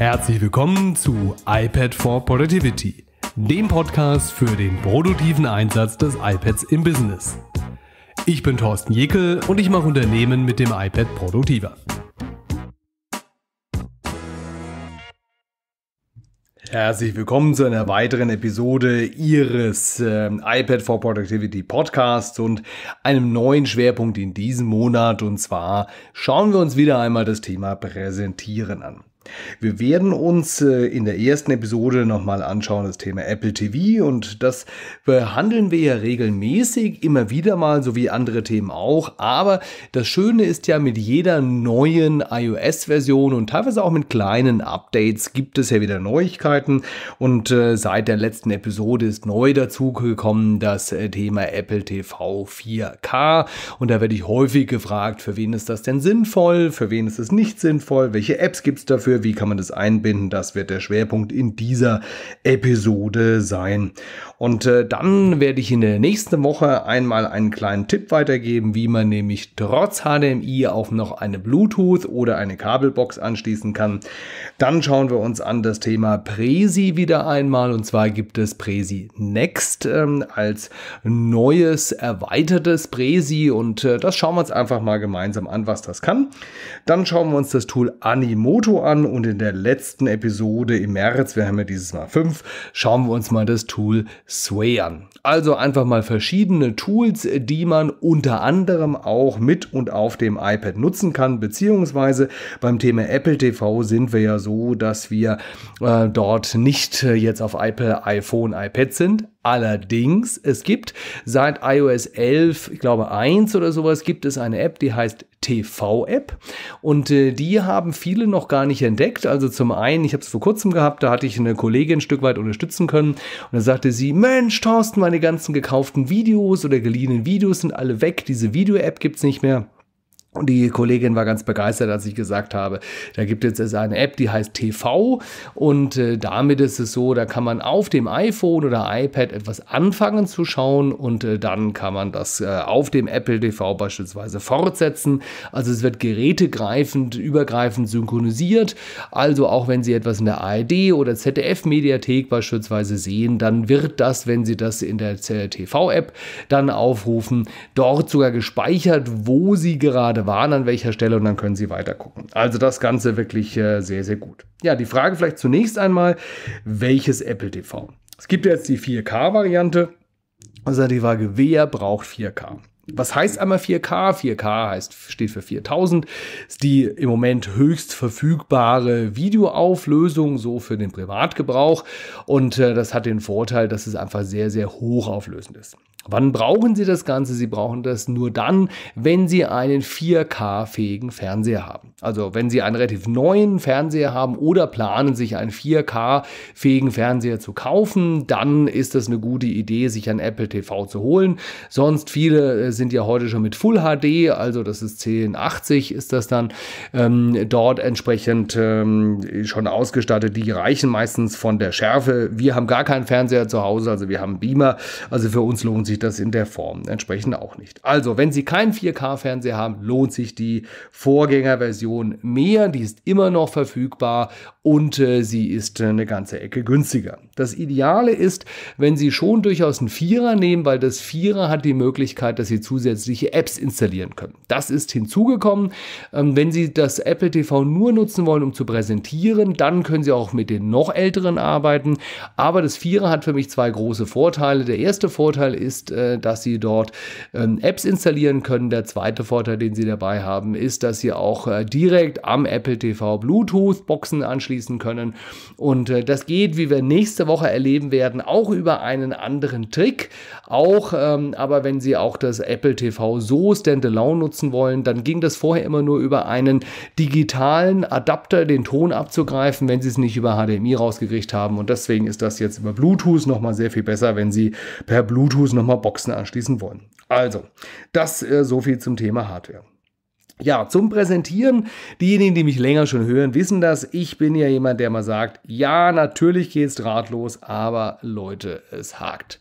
Herzlich willkommen zu iPad for Productivity, dem Podcast für den produktiven Einsatz des iPads im Business. Ich bin Thorsten Jekel und ich mache Unternehmen mit dem iPad produktiver. Herzlich willkommen zu einer weiteren Episode Ihres äh, iPad for Productivity Podcasts und einem neuen Schwerpunkt in diesem Monat. Und zwar schauen wir uns wieder einmal das Thema Präsentieren an. Wir werden uns äh, in der ersten Episode nochmal anschauen, das Thema Apple TV und das behandeln wir ja regelmäßig, immer wieder mal, so wie andere Themen auch. Aber das Schöne ist ja, mit jeder neuen iOS-Version und teilweise auch mit kleinen Updates gibt es ja wieder Neuigkeiten und äh, seit der letzten Episode ist neu dazugekommen das äh, Thema Apple TV 4K und da werde ich häufig gefragt, für wen ist das denn sinnvoll, für wen ist es nicht sinnvoll, welche Apps gibt es dafür, dafür, wie kann man das einbinden, das wird der Schwerpunkt in dieser Episode sein. Und äh, dann werde ich in der nächsten Woche einmal einen kleinen Tipp weitergeben, wie man nämlich trotz HDMI auch noch eine Bluetooth oder eine Kabelbox anschließen kann. Dann schauen wir uns an das Thema Presi wieder einmal und zwar gibt es Presi Next ähm, als neues erweitertes Presi und äh, das schauen wir uns einfach mal gemeinsam an, was das kann. Dann schauen wir uns das Tool Animoto an an und in der letzten Episode im März, wir haben ja dieses Mal fünf, schauen wir uns mal das Tool Sway an. Also einfach mal verschiedene Tools, die man unter anderem auch mit und auf dem iPad nutzen kann, beziehungsweise beim Thema Apple TV sind wir ja so, dass wir äh, dort nicht äh, jetzt auf Apple, iPhone, iPad sind, Allerdings, es gibt seit iOS 11, ich glaube 1 oder sowas, gibt es eine App, die heißt TV-App. Und äh, die haben viele noch gar nicht entdeckt. Also zum einen, ich habe es vor kurzem gehabt, da hatte ich eine Kollegin ein Stück weit unterstützen können. Und da sagte sie, Mensch, Thorsten, meine ganzen gekauften Videos oder geliehenen Videos sind alle weg. Diese Video-App gibt es nicht mehr. Und die Kollegin war ganz begeistert, als ich gesagt habe, da gibt es jetzt eine App, die heißt TV und äh, damit ist es so, da kann man auf dem iPhone oder iPad etwas anfangen zu schauen und äh, dann kann man das äh, auf dem Apple TV beispielsweise fortsetzen. Also es wird gerätegreifend, übergreifend synchronisiert. Also auch wenn Sie etwas in der ARD oder ZDF Mediathek beispielsweise sehen, dann wird das, wenn Sie das in der TV-App dann aufrufen, dort sogar gespeichert, wo Sie gerade gerade waren, an welcher Stelle und dann können Sie weiter gucken. Also das Ganze wirklich äh, sehr, sehr gut. Ja, die Frage vielleicht zunächst einmal, welches Apple TV? Es gibt jetzt die 4K-Variante. Also die Frage, wer braucht 4K? Was heißt einmal 4K? 4K heißt, steht für 4000, ist die im Moment höchst verfügbare Videoauflösung, so für den Privatgebrauch. Und äh, das hat den Vorteil, dass es einfach sehr, sehr hochauflösend ist. Wann brauchen Sie das Ganze? Sie brauchen das nur dann, wenn Sie einen 4K-fähigen Fernseher haben. Also wenn Sie einen relativ neuen Fernseher haben oder planen, sich einen 4K-fähigen Fernseher zu kaufen, dann ist das eine gute Idee, sich einen Apple TV zu holen. Sonst viele äh, sind ja heute schon mit Full HD, also das ist 1080 ist das dann ähm, dort entsprechend ähm, schon ausgestattet. Die reichen meistens von der Schärfe. Wir haben gar keinen Fernseher zu Hause, also wir haben Beamer. Also für uns lohnt sich sich das in der Form entsprechend auch nicht. Also, wenn Sie keinen 4K-Fernseher haben, lohnt sich die Vorgängerversion mehr. Die ist immer noch verfügbar und äh, sie ist äh, eine ganze Ecke günstiger. Das Ideale ist, wenn Sie schon durchaus einen Vierer nehmen, weil das Vierer hat die Möglichkeit, dass Sie zusätzliche Apps installieren können. Das ist hinzugekommen. Ähm, wenn Sie das Apple TV nur nutzen wollen, um zu präsentieren, dann können Sie auch mit den noch älteren arbeiten. Aber das Vierer hat für mich zwei große Vorteile. Der erste Vorteil ist, äh, dass Sie dort ähm, Apps installieren können. Der zweite Vorteil, den Sie dabei haben, ist, dass Sie auch äh, direkt am Apple TV Bluetooth-Boxen anschließen abschließen können. Und äh, das geht, wie wir nächste Woche erleben werden, auch über einen anderen Trick. Auch, ähm, aber wenn Sie auch das Apple TV so standalone nutzen wollen, dann ging das vorher immer nur über einen digitalen Adapter, den Ton abzugreifen, wenn Sie es nicht über HDMI rausgekriegt haben. Und deswegen ist das jetzt über Bluetooth nochmal sehr viel besser, wenn Sie per Bluetooth nochmal Boxen anschließen wollen. Also, das äh, so viel zum Thema Hardware. Ja, zum Präsentieren. Diejenigen, die mich länger schon hören, wissen das. Ich bin ja jemand, der mal sagt, ja, natürlich geht es drahtlos, aber Leute, es hakt.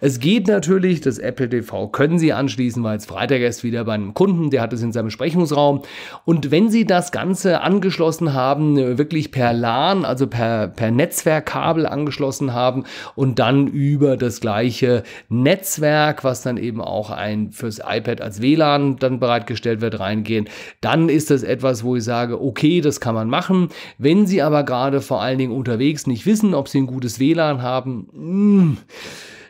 Es geht natürlich, das Apple TV können Sie anschließen, weil es Freitag ist wieder bei einem Kunden, der hat es in seinem Besprechungsraum. Und wenn Sie das Ganze angeschlossen haben, wirklich per LAN, also per, per Netzwerkkabel angeschlossen haben und dann über das gleiche Netzwerk, was dann eben auch ein fürs iPad als WLAN dann bereitgestellt wird, reingeht, gehen, dann ist das etwas, wo ich sage, okay, das kann man machen. Wenn Sie aber gerade vor allen Dingen unterwegs nicht wissen, ob Sie ein gutes WLAN haben, mm,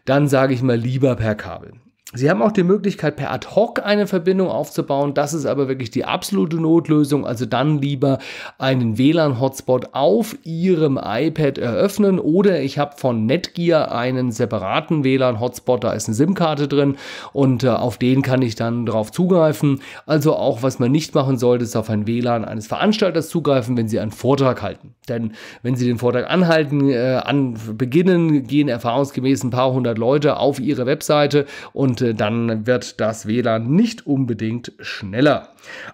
dann sage ich mal lieber per Kabel. Sie haben auch die Möglichkeit, per ad hoc eine Verbindung aufzubauen. Das ist aber wirklich die absolute Notlösung. Also dann lieber einen WLAN-Hotspot auf Ihrem iPad eröffnen. Oder ich habe von Netgear einen separaten WLAN-Hotspot. Da ist eine SIM-Karte drin und äh, auf den kann ich dann drauf zugreifen. Also auch, was man nicht machen sollte, ist auf ein WLAN eines Veranstalters zugreifen, wenn Sie einen Vortrag halten. Denn wenn Sie den Vortrag anhalten, äh, an, beginnen, gehen erfahrungsgemäß ein paar hundert Leute auf Ihre Webseite und und äh, dann wird das WLAN nicht unbedingt schneller.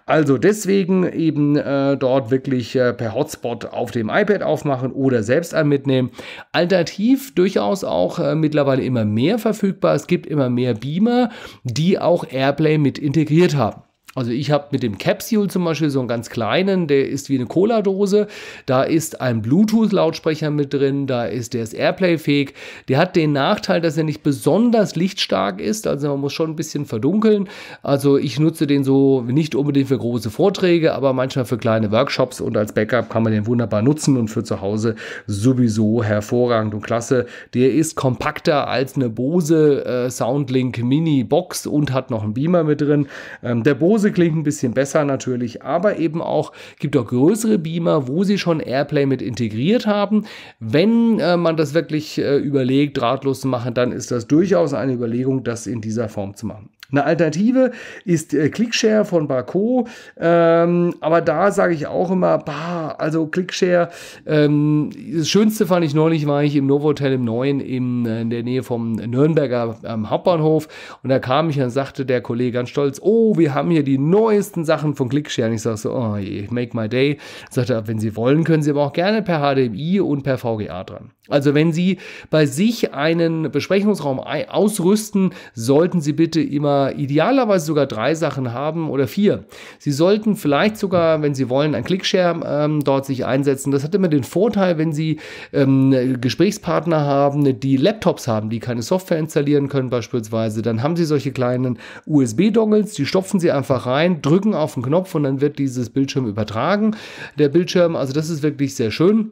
Also deswegen eben äh, dort wirklich äh, per Hotspot auf dem iPad aufmachen oder selbst ein mitnehmen. Alternativ durchaus auch äh, mittlerweile immer mehr verfügbar. Es gibt immer mehr Beamer, die auch AirPlay mit integriert haben. Also ich habe mit dem Capsule zum Beispiel so einen ganz kleinen, der ist wie eine Cola-Dose. Da ist ein Bluetooth-Lautsprecher mit drin, da ist der ist Airplay-fähig. Der hat den Nachteil, dass er nicht besonders lichtstark ist, also man muss schon ein bisschen verdunkeln. Also ich nutze den so nicht unbedingt für große Vorträge, aber manchmal für kleine Workshops und als Backup kann man den wunderbar nutzen und für zu Hause sowieso hervorragend und klasse. Der ist kompakter als eine Bose äh, Soundlink Mini Box und hat noch einen Beamer mit drin. Ähm, der Bose Bose klingt ein bisschen besser natürlich, aber eben auch gibt auch größere Beamer, wo sie schon AirPlay mit integriert haben. Wenn äh, man das wirklich äh, überlegt, drahtlos zu machen, dann ist das durchaus eine Überlegung, das in dieser Form zu machen. Eine Alternative ist äh, Clickshare von Barco, ähm, aber da sage ich auch immer, bah, also Clickshare, ähm, das Schönste fand ich neulich, war ich im Novotel im Neuen in, äh, in der Nähe vom Nürnberger ähm, Hauptbahnhof und da kam ich und sagte der Kollege ganz stolz, oh, wir haben hier die neuesten Sachen von Clickshare und ich sage so, oh je, make my day. Ich sagte, wenn Sie wollen, können Sie aber auch gerne per HDMI und per VGA dran. Also wenn Sie bei sich einen Besprechungsraum ausrüsten, sollten Sie bitte immer idealerweise sogar drei Sachen haben oder vier. Sie sollten vielleicht sogar, wenn Sie wollen, ein Clickshare ähm, dort sich einsetzen. Das hat immer den Vorteil, wenn Sie ähm, ne, Gesprächspartner haben, ne, die Laptops haben, die keine Software installieren können beispielsweise, dann haben Sie solche kleinen USB-Dongles, die stopfen Sie einfach rein, drücken auf den Knopf und dann wird dieses Bildschirm übertragen. Der Bildschirm, also das ist wirklich sehr schön.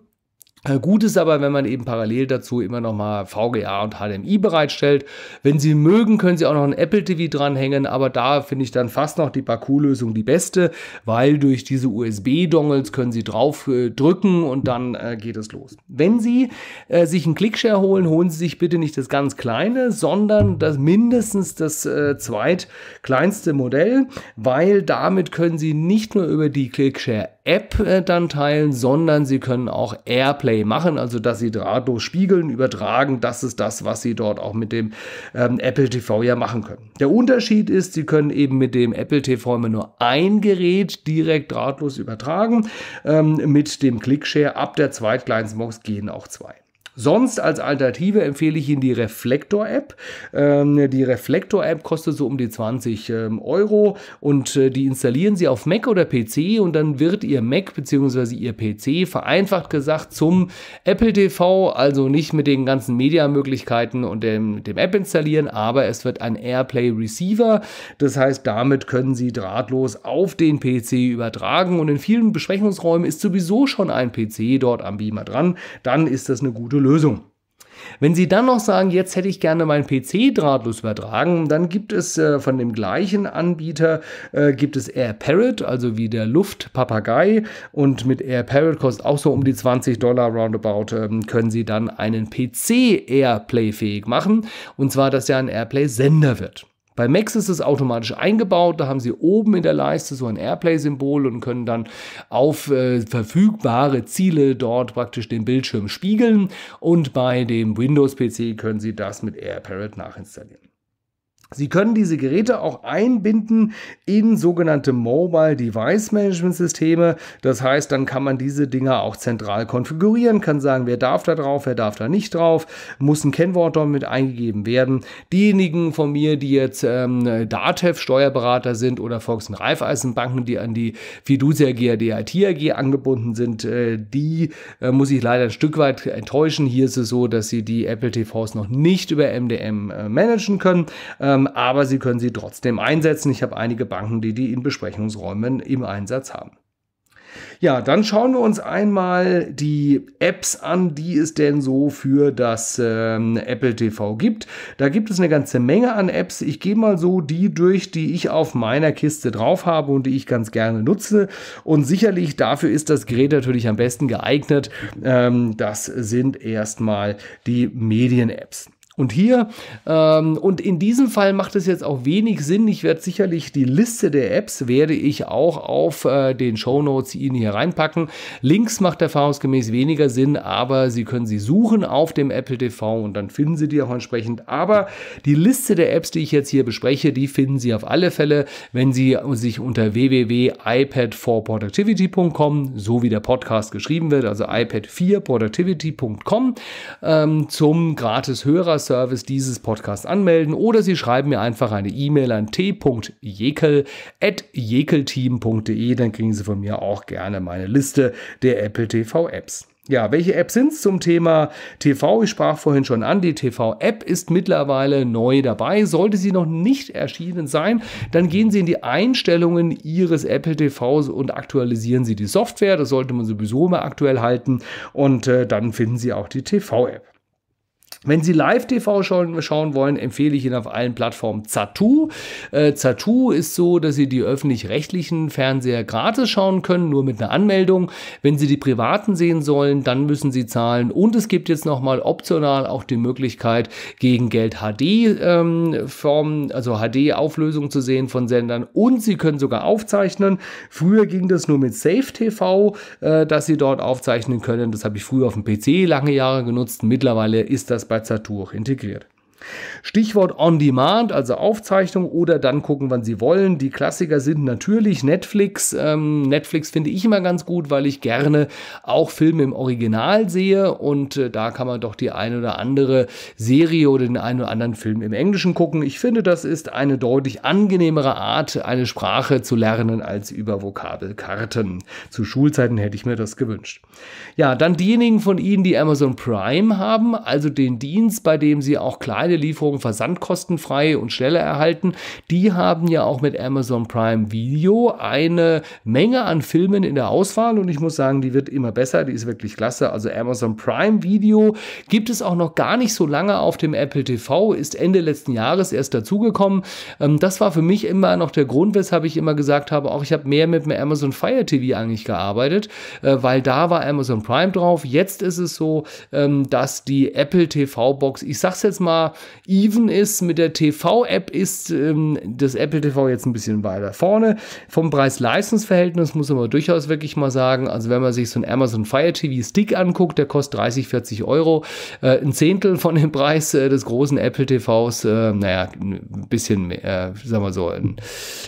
Äh, gut ist aber, wenn man eben parallel dazu immer nochmal VGA und HDMI bereitstellt. Wenn Sie mögen, können Sie auch noch ein Apple TV dranhängen, aber da finde ich dann fast noch die Baku-Lösung die beste, weil durch diese USB-Dongles können Sie drauf äh, drücken und dann äh, geht es los. Wenn Sie äh, sich einen Clickshare holen, holen Sie sich bitte nicht das ganz kleine, sondern das mindestens das äh, zweitkleinste Modell, weil damit können Sie nicht nur über die Clickshare App äh, dann teilen, sondern Sie können auch Airplay machen, also dass Sie drahtlos spiegeln, übertragen. Das ist das, was Sie dort auch mit dem ähm, Apple TV ja machen können. Der Unterschied ist, Sie können eben mit dem Apple TV immer nur ein Gerät direkt drahtlos übertragen. Ähm, mit dem Clickshare ab der zweitkleinsten Box gehen auch zwei. Sonst als Alternative empfehle ich Ihnen die Reflektor-App. Ähm, die Reflektor-App kostet so um die 20 ähm, Euro und äh, die installieren Sie auf Mac oder PC und dann wird Ihr Mac bzw. Ihr PC vereinfacht gesagt zum Apple TV, also nicht mit den ganzen Mediamöglichkeiten und dem, dem App installieren, aber es wird ein AirPlay Receiver. Das heißt, damit können Sie drahtlos auf den PC übertragen und in vielen Besprechungsräumen ist sowieso schon ein PC dort am Beamer dran. Dann ist das eine gute Lösung. Wenn Sie dann noch sagen, jetzt hätte ich gerne meinen PC drahtlos übertragen, dann gibt es äh, von dem gleichen Anbieter äh, gibt es Air Parrot, also wie der Luftpapagei und mit Air Parrot kostet auch so um die 20 Dollar roundabout ähm, können Sie dann einen PC Airplay fähig machen und zwar, dass er ein Airplay Sender wird. Bei Max ist es automatisch eingebaut. Da haben Sie oben in der Leiste so ein Airplay-Symbol und können dann auf äh, verfügbare Ziele dort praktisch den Bildschirm spiegeln. Und bei dem Windows-PC können Sie das mit AirParrot nachinstallieren. Sie können diese Geräte auch einbinden in sogenannte Mobile Device Management Systeme. Das heißt, dann kann man diese Dinger auch zentral konfigurieren, kann sagen, wer darf da drauf, wer darf da nicht drauf, muss ein Kennwort damit eingegeben werden. Diejenigen von mir, die jetzt ähm, DATEV Steuerberater sind oder Volks- und Raiffeisenbanken, die an die Fiducia GRD IT AG angebunden sind, äh, die äh, muss ich leider ein Stück weit enttäuschen. Hier ist es so, dass sie die Apple TVs noch nicht über MDM äh, managen können. Ähm, aber Sie können sie trotzdem einsetzen. Ich habe einige Banken, die die in Besprechungsräumen im Einsatz haben. Ja, dann schauen wir uns einmal die Apps an, die es denn so für das ähm, Apple TV gibt. Da gibt es eine ganze Menge an Apps. Ich gehe mal so die durch, die ich auf meiner Kiste drauf habe und die ich ganz gerne nutze. Und sicherlich dafür ist das Gerät natürlich am besten geeignet. Ähm, das sind erstmal die Medien-Apps und hier. Ähm, und in diesem Fall macht es jetzt auch wenig Sinn. Ich werde sicherlich die Liste der Apps werde ich auch auf äh, den Show Notes Ihnen hier reinpacken. Links macht erfahrungsgemäß weniger Sinn, aber Sie können sie suchen auf dem Apple TV und dann finden Sie die auch entsprechend. Aber die Liste der Apps, die ich jetzt hier bespreche, die finden Sie auf alle Fälle, wenn Sie sich unter www.ipad4productivity.com, so wie der Podcast geschrieben wird, also ipad4productivity.com, ähm, zum gratis Hörer Service dieses Podcasts anmelden oder Sie schreiben mir einfach eine E-Mail an t.jekel.jekelteam.de, dann kriegen Sie von mir auch gerne meine Liste der Apple TV Apps. Ja, welche Apps sind es zum Thema TV? Ich sprach vorhin schon an, die TV-App ist mittlerweile neu dabei. Sollte sie noch nicht erschienen sein, dann gehen Sie in die Einstellungen Ihres Apple TVs und aktualisieren Sie die Software. Das sollte man sowieso immer aktuell halten. Und äh, dann finden Sie auch die TV-App. Wenn Sie Live-TV schauen, schauen, wollen, empfehle ich Ihnen auf allen Plattformen Zatu. Äh, Zatu ist so, dass Sie die öffentlich-rechtlichen Fernseher gratis schauen können, nur mit einer Anmeldung. Wenn Sie die privaten sehen sollen, dann müssen Sie zahlen. Und es gibt jetzt nochmal optional auch die Möglichkeit, gegen Geld HD-Formen, ähm, also hd auflösungen zu sehen von Sendern. Und Sie können sogar aufzeichnen. Früher ging das nur mit Safe TV, äh, dass Sie dort aufzeichnen können. Das habe ich früher auf dem PC lange Jahre genutzt. Mittlerweile ist das bei Schweizer Tuch integriert Stichwort On Demand, also Aufzeichnung oder dann gucken, wann Sie wollen. Die Klassiker sind natürlich Netflix. Ähm, Netflix finde ich immer ganz gut, weil ich gerne auch Filme im Original sehe und äh, da kann man doch die eine oder andere Serie oder den einen oder anderen Film im Englischen gucken. Ich finde, das ist eine deutlich angenehmere Art, eine Sprache zu lernen als über Vokabelkarten. Zu Schulzeiten hätte ich mir das gewünscht. Ja, dann diejenigen von Ihnen, die Amazon Prime haben, also den Dienst, bei dem Sie auch kleine Getreidelieferung versandkostenfrei und schneller erhalten. Die haben ja auch mit Amazon Prime Video eine Menge an Filmen in der Auswahl und ich muss sagen, die wird immer besser, die ist wirklich klasse. Also Amazon Prime Video gibt es auch noch gar nicht so lange auf dem Apple TV, ist Ende letzten Jahres erst dazugekommen. Ähm, das war für mich immer noch der Grund, weshalb ich immer gesagt habe, auch ich habe mehr mit dem Amazon Fire TV eigentlich gearbeitet, äh, weil da war Amazon Prime drauf. Jetzt ist es so, ähm, dass die Apple TV Box, ich sag's jetzt mal, even ist mit der TV-App, ist ähm, das Apple TV jetzt ein bisschen weiter vorne. Vom Preis-Leistungs-Verhältnis muss man durchaus wirklich mal sagen, also wenn man sich so einen Amazon Fire TV Stick anguckt, der kostet 30, 40 Euro, äh, ein Zehntel von dem Preis äh, des großen Apple TVs, äh, naja, ein bisschen mehr, äh, sagen wir so, ein,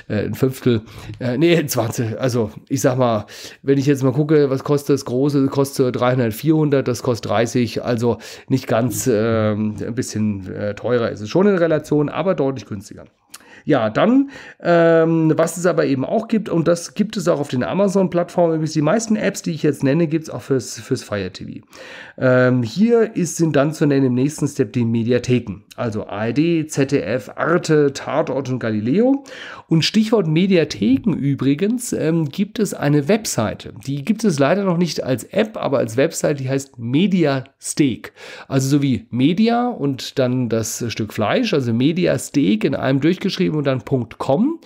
äh, ein Fünftel, äh, nee, ein Zwanzig, also ich sag mal, wenn ich jetzt mal gucke, was kostet das große, kostet 300, 400, das kostet 30, also nicht ganz, ähm, ein bisschen äh, teurer ist Es schon in Relation, aber deutlich günstiger. Ja, dann, ähm, was es aber eben auch gibt, und das gibt es auch auf den Amazon-Plattformen, übrigens die meisten Apps, die ich jetzt nenne, gibt es auch fürs, fürs Fire TV. Ähm, hier ist, sind dann zu nennen im nächsten Step die Mediatheken, also ARD, ZDF, Arte, Tatort und Galileo. Und Stichwort Mediatheken übrigens ähm, gibt es eine Webseite. Die gibt es leider noch nicht als App, aber als Webseite, die heißt Mediasteak. Also so wie Media und dann das Stück Fleisch, also Mediasteak in einem durchgeschrieben geschrieben und dann .com.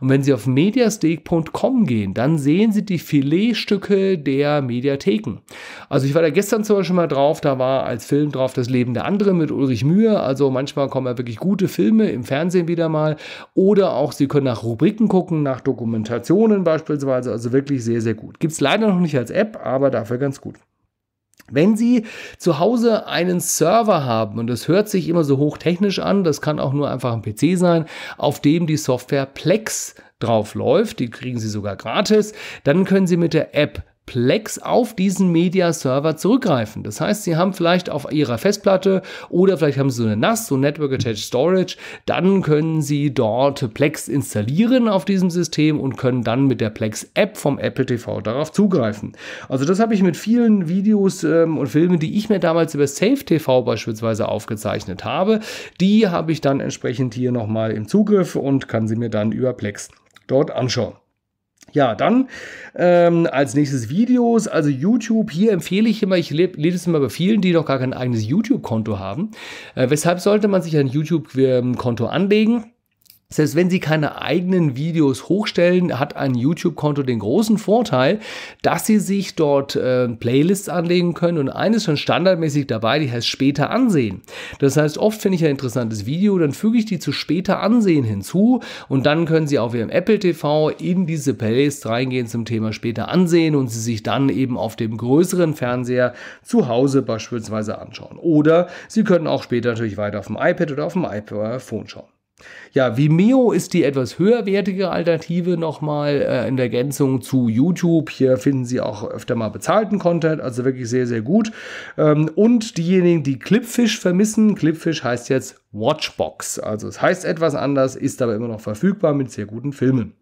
Und wenn Sie auf mediasteak.com gehen, dann sehen Sie die Filetstücke der Mediatheken. Also ich war da gestern zum Beispiel mal drauf, da war als Film drauf Das Leben der anderen mit Ulrich Mühe. Also manchmal kommen ja wirklich gute Filme im Fernsehen wieder mal. Oder auch Sie können nach Rubriken gucken, nach Dokumentationen beispielsweise. Also wirklich sehr, sehr gut. Gibt es leider noch nicht als App, aber dafür ganz gut. Wenn Sie zu Hause einen Server haben, und das hört sich immer so hochtechnisch an, das kann auch nur einfach ein PC sein, auf dem die Software Plex drauf läuft, die kriegen Sie sogar gratis, dann können Sie mit der App Plex auf diesen Media-Server zurückgreifen. Das heißt, Sie haben vielleicht auf Ihrer Festplatte oder vielleicht haben Sie so eine NAS, so Network Attached Storage, dann können Sie dort Plex installieren auf diesem System und können dann mit der Plex-App vom Apple TV darauf zugreifen. Also das habe ich mit vielen Videos ähm, und Filmen, die ich mir damals über Safe TV beispielsweise aufgezeichnet habe, die habe ich dann entsprechend hier nochmal im Zugriff und kann sie mir dann über Plex dort anschauen. Ja, dann ähm, als nächstes Videos, also YouTube. Hier empfehle ich immer, ich lebe leb es immer bei vielen, die noch gar kein eigenes YouTube-Konto haben. Äh, weshalb sollte man sich ein YouTube-Konto anlegen? Selbst wenn Sie keine eigenen Videos hochstellen, hat ein YouTube-Konto den großen Vorteil, dass Sie sich dort äh, Playlists anlegen können und eines schon standardmäßig dabei, die heißt später ansehen. Das heißt, oft finde ich ein interessantes Video, dann füge ich die zu später ansehen hinzu und dann können Sie auf Ihrem Apple TV in diese Playlist reingehen zum Thema später ansehen und sie sich dann eben auf dem größeren Fernseher zu Hause beispielsweise anschauen. Oder Sie können auch später natürlich weiter auf dem iPad oder auf dem iPhone schauen. Ja, Vimeo ist die etwas höherwertige Alternative nochmal äh, in Ergänzung zu YouTube. Hier finden Sie auch öfter mal bezahlten Content, also wirklich sehr, sehr gut. Ähm, und diejenigen, die Clipfish vermissen, Clipfish heißt jetzt Watchbox. Also es heißt etwas anders, ist aber immer noch verfügbar mit sehr guten Filmen.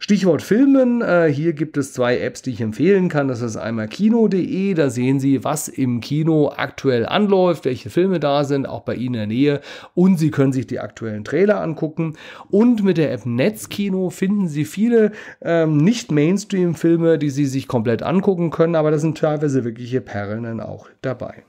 Stichwort Filmen. Äh, hier gibt es zwei Apps, die ich empfehlen kann. Das ist einmal kino.de. Da sehen Sie, was im Kino aktuell anläuft, welche Filme da sind, auch bei Ihnen in der Nähe. Und Sie können sich die aktuellen Trailer angucken. Und mit der App Netzkino finden Sie viele ähm, Nicht-Mainstream-Filme, die Sie sich komplett angucken können. Aber da sind teilweise wirkliche Perlen dann auch dabei.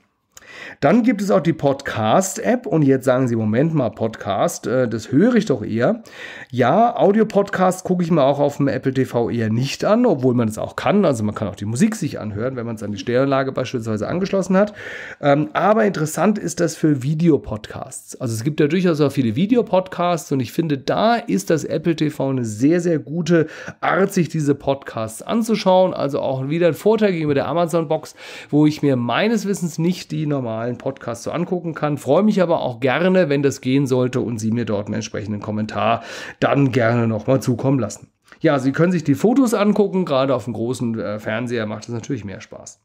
Dann gibt es auch die Podcast-App und jetzt sagen Sie, Moment mal, Podcast, äh, das höre ich doch eher. Ja, Audio-Podcast gucke ich mir auch auf dem Apple TV eher nicht an, obwohl man es auch kann. Also man kann auch die Musik sich anhören, wenn man es an die Stereoanlage beispielsweise angeschlossen hat. Ähm, aber interessant ist das für Videopodcasts. Also es gibt ja durchaus auch viele Videopodcasts und ich finde, da ist das Apple TV eine sehr, sehr gute Art, sich diese Podcasts anzuschauen. Also auch wieder ein Vorteil gegenüber der Amazon-Box, wo ich mir meines Wissens nicht die normalen normalen Podcast so angucken kann. Freue mich aber auch gerne, wenn das gehen sollte und Sie mir dort einen entsprechenden Kommentar dann gerne nochmal zukommen lassen. Ja, Sie können sich die Fotos angucken, gerade auf dem großen äh, Fernseher macht es natürlich mehr Spaß.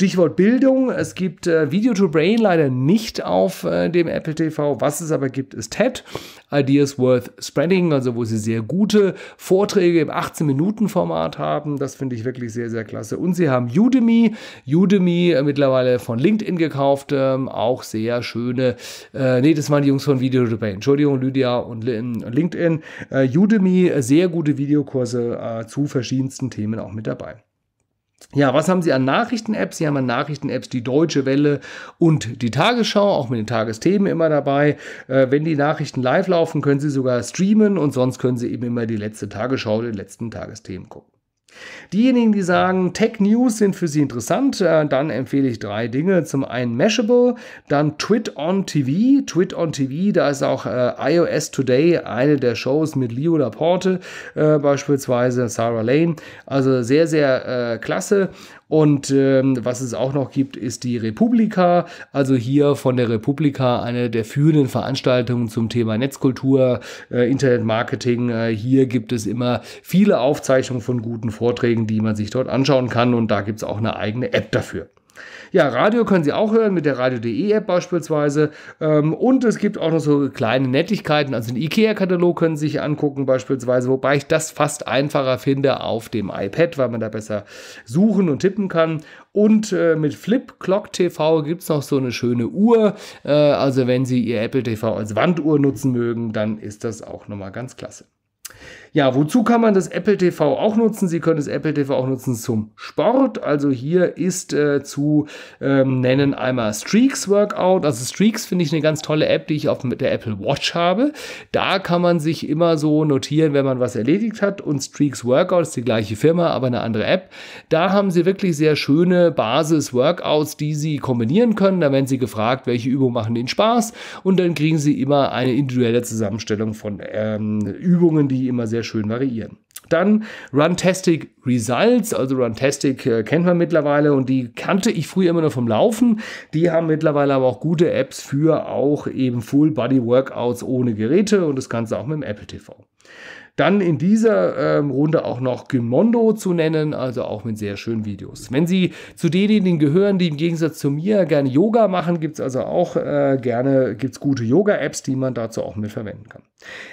Stichwort Bildung. Es gibt äh, Video to Brain leider nicht auf äh, dem Apple TV. Was es aber gibt, ist TED, Ideas Worth Spreading, also wo sie sehr gute Vorträge im 18-Minuten-Format haben. Das finde ich wirklich sehr, sehr klasse. Und sie haben Udemy, Udemy äh, mittlerweile von LinkedIn gekauft. Ähm, auch sehr schöne, äh, nee, das waren die Jungs von Video to Brain. Entschuldigung, Lydia und LinkedIn. Äh, Udemy, äh, sehr gute Videokurse äh, zu verschiedensten Themen auch mit dabei. Ja, was haben Sie an Nachrichten-Apps? Sie haben an Nachrichten-Apps die Deutsche Welle und die Tagesschau, auch mit den Tagesthemen immer dabei. Äh, wenn die Nachrichten live laufen, können Sie sogar streamen und sonst können Sie eben immer die letzte Tagesschau, den letzten Tagesthemen gucken. Diejenigen, die sagen, Tech News sind für sie interessant, äh, dann empfehle ich drei Dinge. Zum einen Mashable, dann Twit on TV. Twit on TV, da ist auch äh, iOS Today, eine der Shows mit Leo Laporte, äh, beispielsweise Sarah Lane. Also sehr, sehr äh, klasse. Und ähm, was es auch noch gibt, ist die Republika. Also hier von der Republika eine der führenden Veranstaltungen zum Thema Netzkultur, äh, Internetmarketing. Äh, hier gibt es immer viele Aufzeichnungen von guten Vorträgen, die man sich dort anschauen kann. Und da gibt es auch eine eigene App dafür. Ja, Radio können Sie auch hören mit der Radio.de App beispielsweise. Ähm, und es gibt auch noch so kleine Nettigkeiten. Also den IKEA-Katalog können Sie sich angucken beispielsweise, wobei ich das fast einfacher finde auf dem iPad, weil man da besser suchen und tippen kann. Und äh, mit Flip Clock TV gibt es noch so eine schöne Uhr. Äh, also wenn Sie Ihr Apple TV als Wanduhr nutzen mögen, dann ist das auch nochmal ganz klasse. Ja, wozu kann man das Apple TV auch nutzen? Sie können das Apple TV auch nutzen zum Sport. Also hier ist äh, zu ähm, nennen einmal Streaks Workout. Also Streaks finde ich eine ganz tolle App, die ich auf der Apple Watch habe. Da kann man sich immer so notieren, wenn man was erledigt hat. Und Streaks Workout ist die gleiche Firma, aber eine andere App. Da haben sie wirklich sehr schöne Basis-Workouts, die sie kombinieren können. Da werden sie gefragt, welche Übungen machen ihnen Spaß. Und dann kriegen sie immer eine individuelle Zusammenstellung von ähm, Übungen, die immer sehr schön variieren. Dann Runtastic Results, also Runtastic äh, kennt man mittlerweile und die kannte ich früher immer nur vom Laufen. Die haben mittlerweile aber auch gute Apps für auch eben Full Body Workouts ohne Geräte und das Ganze auch mit dem Apple TV. Dann in dieser ähm, Runde auch noch Gimondo zu nennen, also auch mit sehr schönen Videos. Wenn Sie zu denjenigen gehören, die im Gegensatz zu mir gerne Yoga machen, gibt es also auch äh, gerne gibt's gute Yoga-Apps, die man dazu auch mit verwenden kann.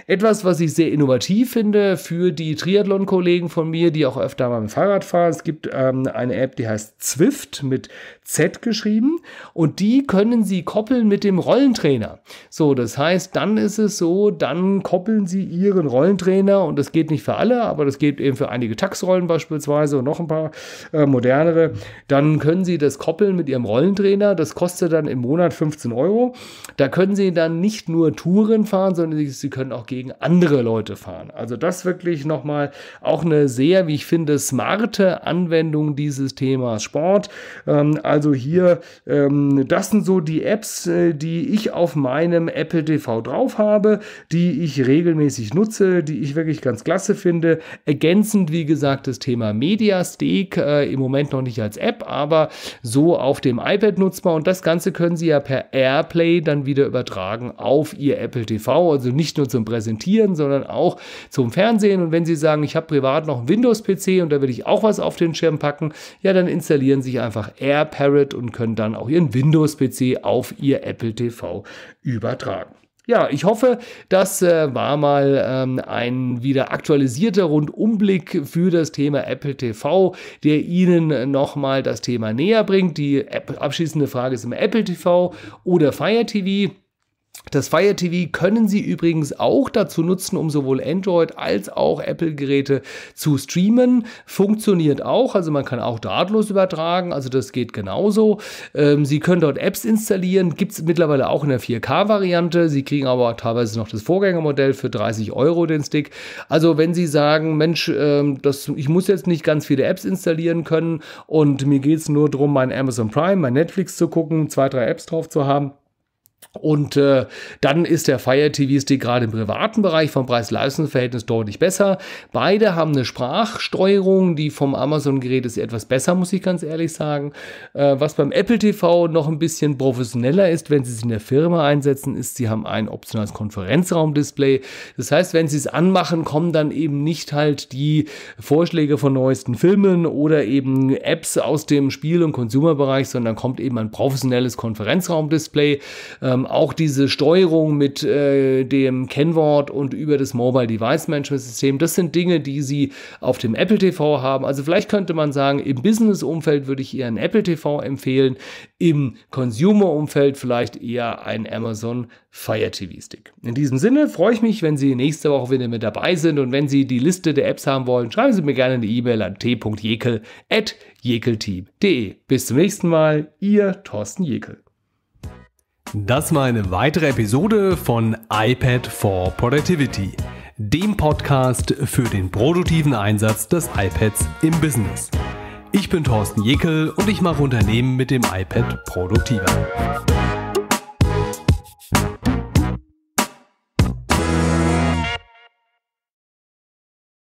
Etwas, was ich sehr innovativ finde für die Triathlon-Kollegen von mir, die auch öfter mal mit dem Fahrrad fahren. Es gibt ähm, eine App, die heißt Zwift mit Z geschrieben und die können Sie koppeln mit dem Rollentrainer. So, das heißt, dann ist es so, dann koppeln Sie Ihren Rollentrainer mehr und das geht nicht für alle, aber das geht eben für einige Taxrollen beispielsweise und noch ein paar äh, modernere, dann können Sie das koppeln mit Ihrem Rollentrainer. Das kostet dann im Monat 15 Euro. Da können Sie dann nicht nur Touren fahren, sondern Sie können auch gegen andere Leute fahren. Also das wirklich nochmal auch eine sehr, wie ich finde, smarte Anwendung dieses Themas Sport. Ähm, also hier, ähm, das sind so die Apps, äh, die ich auf meinem Apple TV drauf habe, die ich regelmäßig nutze, die ich wirklich wirklich ganz klasse finde. Ergänzend, wie gesagt, das Thema Mediastick, äh, im Moment noch nicht als App, aber so auf dem iPad nutzbar. Und das Ganze können Sie ja per Airplay dann wieder übertragen auf Ihr Apple TV. Also nicht nur zum Präsentieren, sondern auch zum Fernsehen. Und wenn Sie sagen, ich habe privat noch einen Windows-PC und da will ich auch was auf den Schirm packen, ja, dann installieren Sie einfach AirParrot und können dann auch Ihren Windows-PC auf Ihr Apple TV übertragen ja, ich hoffe, das äh, war mal ähm, ein wieder aktualisierter Rundumblick für das Thema Apple TV, der Ihnen nochmal das Thema näher bringt. Die abschließende Frage ist immer Apple TV oder Fire TV. Das Fire TV können Sie übrigens auch dazu nutzen, um sowohl Android als auch Apple-Geräte zu streamen. Funktioniert auch, also man kann auch drahtlos übertragen, also das geht genauso. Ähm, Sie können dort Apps installieren, gibt es mittlerweile auch in der 4K-Variante. Sie kriegen aber teilweise noch das Vorgängermodell für 30 Euro den Stick. Also wenn Sie sagen, Mensch, ähm, das, ich muss jetzt nicht ganz viele Apps installieren können und mir geht es nur darum, mein Amazon Prime, mein Netflix zu gucken, zwei, drei Apps drauf zu haben und äh, dann ist der Fire TV Stick gerade im privaten Bereich vom Preis-Leistungs-Verhältnis deutlich besser. Beide haben eine Sprachsteuerung, die vom Amazon-Gerät ist etwas besser, muss ich ganz ehrlich sagen. Äh, was beim Apple TV noch ein bisschen professioneller ist, wenn Sie es in der Firma einsetzen, ist, Sie haben ein optionales Konferenzraumdisplay. Das heißt, wenn Sie es anmachen, kommen dann eben nicht halt die Vorschläge von neuesten Filmen oder eben Apps aus dem Spiel- und Consumer-Bereich, sondern kommt eben ein professionelles Konferenzraumdisplay. Äh, ähm, auch diese Steuerung mit äh, dem Kennwort und über das Mobile Device Management System, das sind Dinge, die sie auf dem Apple TV haben. Also vielleicht könnte man sagen, im Business-Umfeld würde ich eher ein Apple TV empfehlen, im Consumer-Umfeld vielleicht eher ein Amazon Fire TV Stick. In diesem Sinne freue ich mich, wenn Sie nächste Woche wieder mit dabei sind und wenn Sie die Liste der Apps haben wollen, schreiben Sie mir gerne eine E-Mail an t.jekel.jekelteam.de. Bis zum nächsten Mal, Ihr Thorsten Jekel. Das war eine weitere Episode von iPad for Productivity, dem Podcast für den produktiven Einsatz des iPads im Business. Ich bin Thorsten Jekel und ich mache Unternehmen mit dem iPad produktiver.